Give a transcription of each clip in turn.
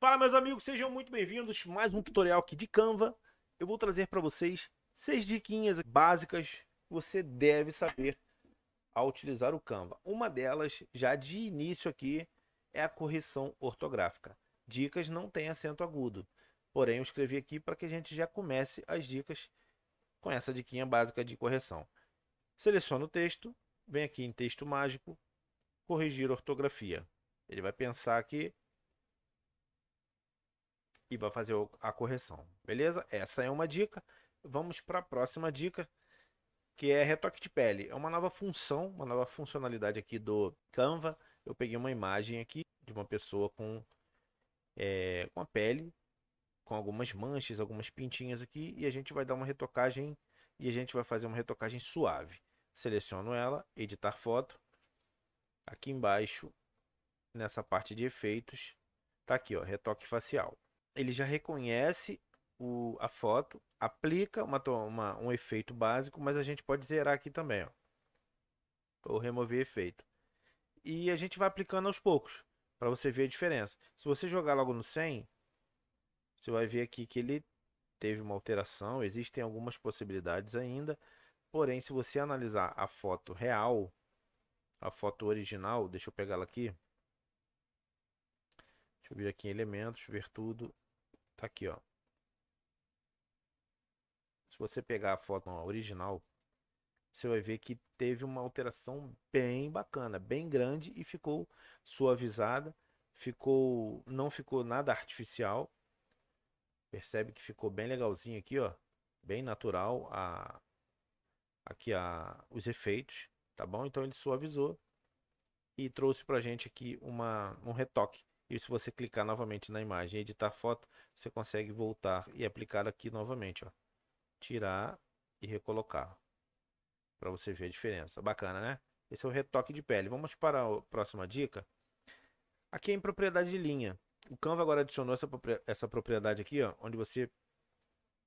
Fala meus amigos, sejam muito bem-vindos mais um tutorial aqui de Canva. Eu vou trazer para vocês seis diquinhas básicas que você deve saber ao utilizar o Canva. Uma delas, já de início aqui, é a correção ortográfica. Dicas não tem acento agudo. Porém, eu escrevi aqui para que a gente já comece as dicas com essa diquinha básica de correção. Seleciona o texto, vem aqui em texto mágico, corrigir ortografia. Ele vai pensar aqui e vai fazer a correção. Beleza? Essa é uma dica. Vamos para a próxima dica, que é retoque de pele. É uma nova função, uma nova funcionalidade aqui do Canva. Eu peguei uma imagem aqui de uma pessoa com, é, com a pele, com algumas manchas, algumas pintinhas aqui, e a gente vai dar uma retocagem e a gente vai fazer uma retocagem suave. Seleciono ela, editar foto. Aqui embaixo, nessa parte de efeitos, tá aqui, ó, retoque facial ele já reconhece o, a foto, aplica uma, uma, um efeito básico, mas a gente pode zerar aqui também, ó, ou remover efeito. E a gente vai aplicando aos poucos, para você ver a diferença. Se você jogar logo no 100, você vai ver aqui que ele teve uma alteração, existem algumas possibilidades ainda, porém se você analisar a foto real, a foto original, deixa eu pegá-la aqui, Deixa eu vir aqui em elementos, ver tudo. Tá aqui, ó. Se você pegar a foto ó, original, você vai ver que teve uma alteração bem bacana, bem grande e ficou suavizada, ficou, não ficou nada artificial. Percebe que ficou bem legalzinho aqui, ó, bem natural a aqui a os efeitos, tá bom? Então ele suavizou e trouxe pra gente aqui uma um retoque e se você clicar novamente na imagem editar foto, você consegue voltar e aplicar aqui novamente, ó. Tirar e recolocar. Para você ver a diferença. Bacana, né? Esse é o retoque de pele. Vamos para a próxima dica. Aqui é em propriedade de linha. O Canva agora adicionou essa, essa propriedade aqui, ó, onde você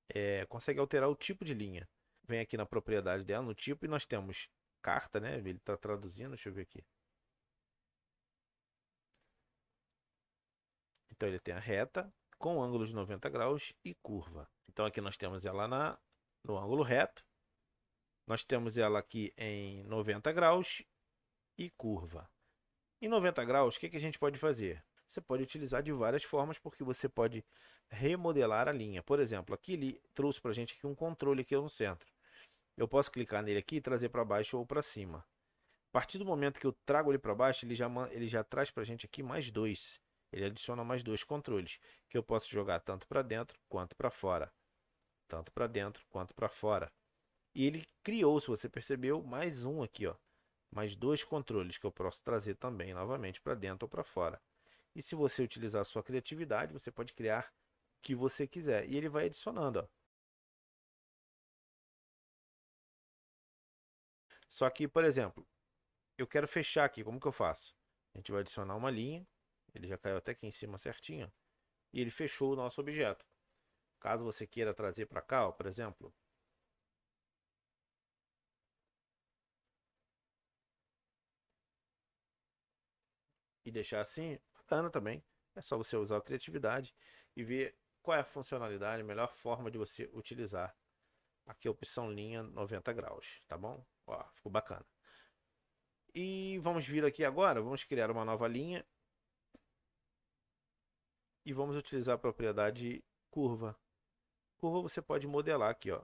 é, consegue alterar o tipo de linha. Vem aqui na propriedade dela, no tipo, e nós temos carta, né? Ele está traduzindo, deixa eu ver aqui. Então ele tem a reta com ângulos de 90 graus e curva. Então aqui nós temos ela na, no ângulo reto. Nós temos ela aqui em 90 graus e curva. Em 90 graus, o que, que a gente pode fazer? Você pode utilizar de várias formas, porque você pode remodelar a linha. Por exemplo, aqui ele trouxe para a gente aqui um controle aqui no centro. Eu posso clicar nele aqui e trazer para baixo ou para cima. A partir do momento que eu trago ele para baixo, ele já, ele já traz para a gente aqui mais dois ele adiciona mais dois controles que eu posso jogar tanto para dentro quanto para fora. Tanto para dentro quanto para fora. E ele criou, se você percebeu, mais um aqui, ó. Mais dois controles que eu posso trazer também novamente para dentro ou para fora. E se você utilizar a sua criatividade, você pode criar o que você quiser. E ele vai adicionando, ó. Só que, por exemplo, eu quero fechar aqui, como que eu faço? A gente vai adicionar uma linha ele já caiu até aqui em cima certinho. E ele fechou o nosso objeto. Caso você queira trazer para cá, ó, por exemplo. E deixar assim, bacana também. É só você usar a criatividade e ver qual é a funcionalidade, a melhor forma de você utilizar. Aqui a opção linha 90 graus, tá bom? Ó, ficou bacana. E vamos vir aqui agora, vamos criar uma nova linha e vamos utilizar a propriedade curva. Curva você pode modelar aqui, ó,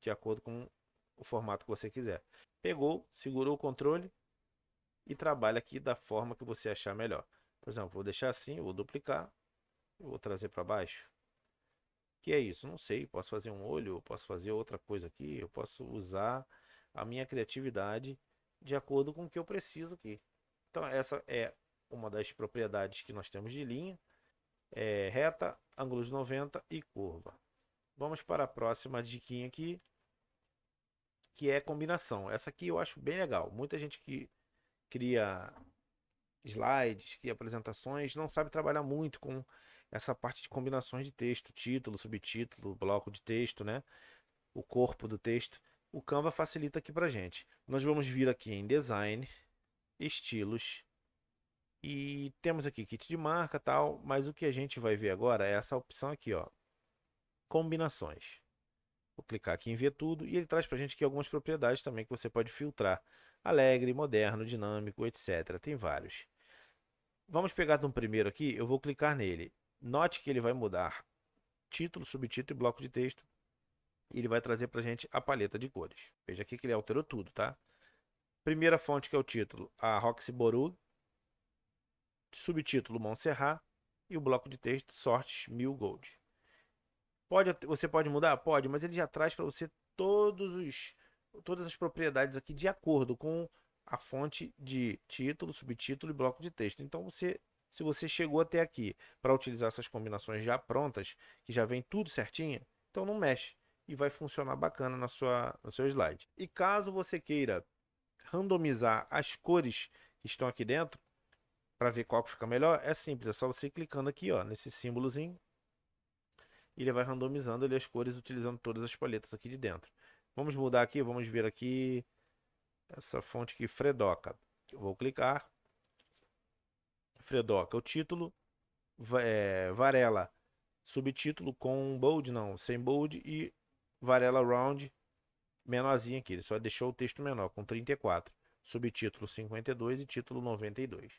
de acordo com o formato que você quiser. Pegou, segurou o controle e trabalha aqui da forma que você achar melhor. Por exemplo, vou deixar assim, vou duplicar, vou trazer para baixo. Que é isso? Não sei, posso fazer um olho, posso fazer outra coisa aqui, eu posso usar a minha criatividade de acordo com o que eu preciso aqui. Então essa é uma das propriedades que nós temos de linha é, reta, ângulos 90 e curva. Vamos para a próxima diquinha aqui, que é combinação. Essa aqui eu acho bem legal. Muita gente que cria slides, cria apresentações, não sabe trabalhar muito com essa parte de combinações de texto, título, subtítulo, bloco de texto, né? O corpo do texto. O Canva facilita aqui para gente. Nós vamos vir aqui em design, estilos, e temos aqui kit de marca tal, mas o que a gente vai ver agora é essa opção aqui, ó, combinações. Vou clicar aqui em ver tudo e ele traz para a gente aqui algumas propriedades também que você pode filtrar. Alegre, moderno, dinâmico, etc. Tem vários. Vamos pegar de um primeiro aqui, eu vou clicar nele. Note que ele vai mudar título, subtítulo e bloco de texto. E ele vai trazer para a gente a paleta de cores. Veja aqui que ele alterou tudo, tá? Primeira fonte que é o título, a Roxy Borug subtítulo Montserrat e o bloco de texto Sortes Mil Gold. Pode, você pode mudar? Pode, mas ele já traz para você todos os, todas as propriedades aqui de acordo com a fonte de título, subtítulo e bloco de texto. Então, você, se você chegou até aqui para utilizar essas combinações já prontas, que já vem tudo certinho, então não mexe e vai funcionar bacana na sua, no seu slide. E caso você queira randomizar as cores que estão aqui dentro, para ver qual que fica melhor, é simples, é só você clicando aqui, ó, nesse símbolozinho. E ele vai randomizando ali as cores utilizando todas as paletas aqui de dentro. Vamos mudar aqui, vamos ver aqui essa fonte aqui, Fredoca. Eu vou clicar. Fredoca, o título, é, Varela, subtítulo com bold, não, sem bold e Varela Round menorzinho aqui. Ele só deixou o texto menor, com 34, subtítulo 52 e título 92.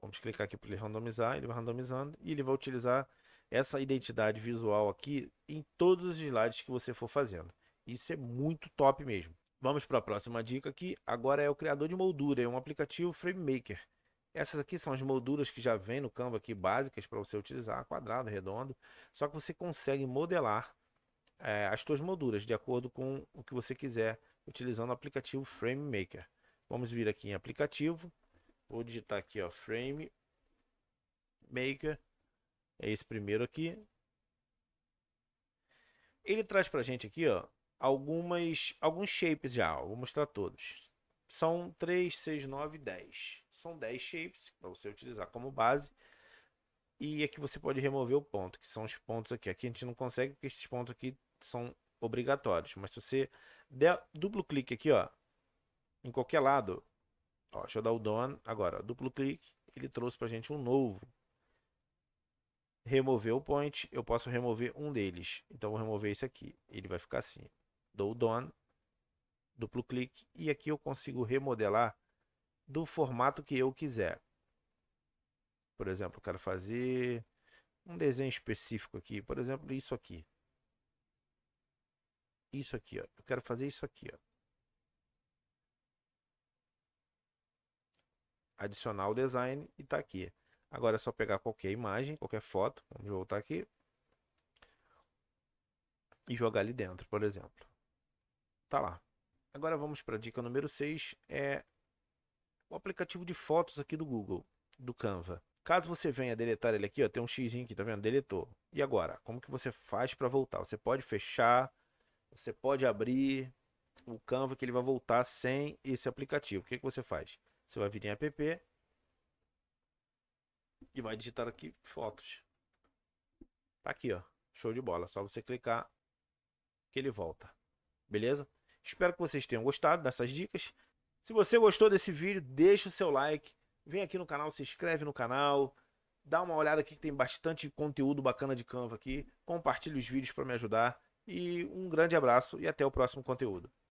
Vamos clicar aqui para ele randomizar, ele vai randomizando e ele vai utilizar essa identidade visual aqui em todos os slides que você for fazendo. Isso é muito top mesmo. Vamos para a próxima dica aqui. agora é o criador de moldura, é um aplicativo FrameMaker. Essas aqui são as molduras que já vem no Canva aqui básicas para você utilizar, quadrado, redondo, só que você consegue modelar é, as suas molduras de acordo com o que você quiser utilizando o aplicativo FrameMaker. Vamos vir aqui em aplicativo, Vou digitar aqui, ó, frame maker. É esse primeiro aqui. Ele traz pra gente aqui, ó, algumas alguns shapes já, ó, vou mostrar todos. São 3, 6, 9, 10. São 10 shapes para você utilizar como base. E aqui é você pode remover o ponto, que são os pontos aqui. Aqui a gente não consegue porque esses pontos aqui são obrigatórios. Mas se você der duplo clique aqui, ó, em qualquer lado, Ó, deixa eu dar o done. Agora, duplo clique. Ele trouxe para a gente um novo. Remover o point. Eu posso remover um deles. Então, vou remover esse aqui. Ele vai ficar assim. Dou o done. Duplo clique. E aqui eu consigo remodelar do formato que eu quiser. Por exemplo, eu quero fazer um desenho específico aqui. Por exemplo, isso aqui. Isso aqui, ó. Eu quero fazer isso aqui, ó. adicionar o design e está aqui. Agora é só pegar qualquer imagem, qualquer foto, vamos voltar aqui, e jogar ali dentro, por exemplo. Tá lá. Agora vamos para a dica número 6, é o aplicativo de fotos aqui do Google, do Canva. Caso você venha deletar ele aqui, ó, tem um Xzinho aqui, tá vendo? Deletou. E agora, como que você faz para voltar? Você pode fechar, você pode abrir o Canva que ele vai voltar sem esse aplicativo. O que, que você faz? Você vai vir em app e vai digitar aqui fotos. Tá aqui, ó. Show de bola. Só você clicar que ele volta. Beleza? Espero que vocês tenham gostado dessas dicas. Se você gostou desse vídeo, deixa o seu like. Vem aqui no canal, se inscreve no canal. Dá uma olhada aqui que tem bastante conteúdo bacana de Canva aqui. Compartilhe os vídeos para me ajudar. E um grande abraço e até o próximo conteúdo.